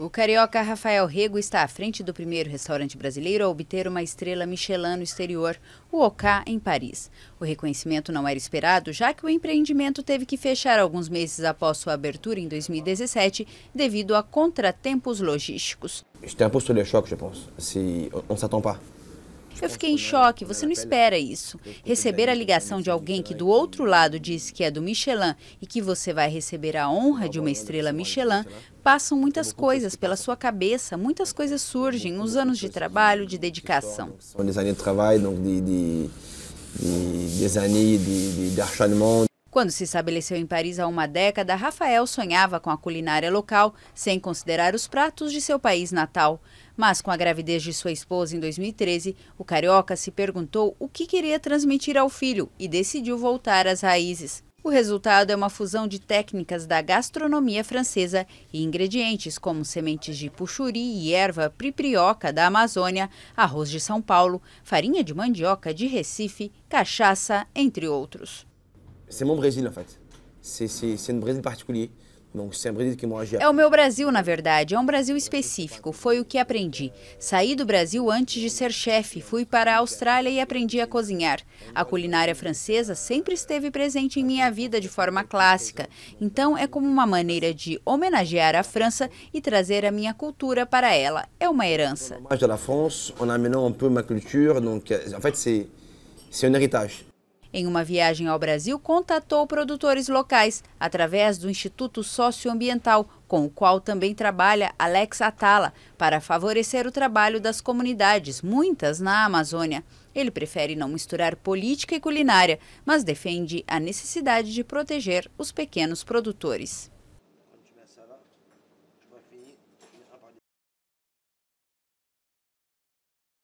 O carioca Rafael Rego está à frente do primeiro restaurante brasileiro a obter uma estrela Michelin no exterior, o OK, em Paris. O reconhecimento não era esperado, já que o empreendimento teve que fechar alguns meses após sua abertura em 2017, devido a contratempos logísticos. C'est un peu sur les chocs, je pense. on s'attend pas. Eu fiquei em choque, você não espera isso. Receber a ligação de alguém que do outro lado diz que é do Michelin e que você vai receber a honra de uma estrela Michelin, passam muitas coisas pela sua cabeça, muitas coisas surgem nos anos de trabalho, de dedicação. Nos anos de trabalho, de, de, de, des quando se estabeleceu em Paris há uma década, Rafael sonhava com a culinária local, sem considerar os pratos de seu país natal. Mas com a gravidez de sua esposa em 2013, o carioca se perguntou o que queria transmitir ao filho e decidiu voltar às raízes. O resultado é uma fusão de técnicas da gastronomia francesa e ingredientes como sementes de puxuri e erva priprioca da Amazônia, arroz de São Paulo, farinha de mandioca de Recife, cachaça, entre outros. C'est mon Brésil, en fait. C'est un Brésil particulier. É o meu Brasil, na verdade, é um Brasil específico, foi o que aprendi. Saí do Brasil antes de ser chefe, fui para a Austrália e aprendi a cozinhar. A culinária francesa sempre esteve presente em minha vida de forma clássica, então é como uma maneira de homenagear a França e trazer a minha cultura para ela. É uma herança. A França, en amenant un peu ma culture, donc en fait c'est un héritage. Em uma viagem ao Brasil, contatou produtores locais através do Instituto Socioambiental, com o qual também trabalha Alex Atala, para favorecer o trabalho das comunidades, muitas na Amazônia. Ele prefere não misturar política e culinária, mas defende a necessidade de proteger os pequenos produtores.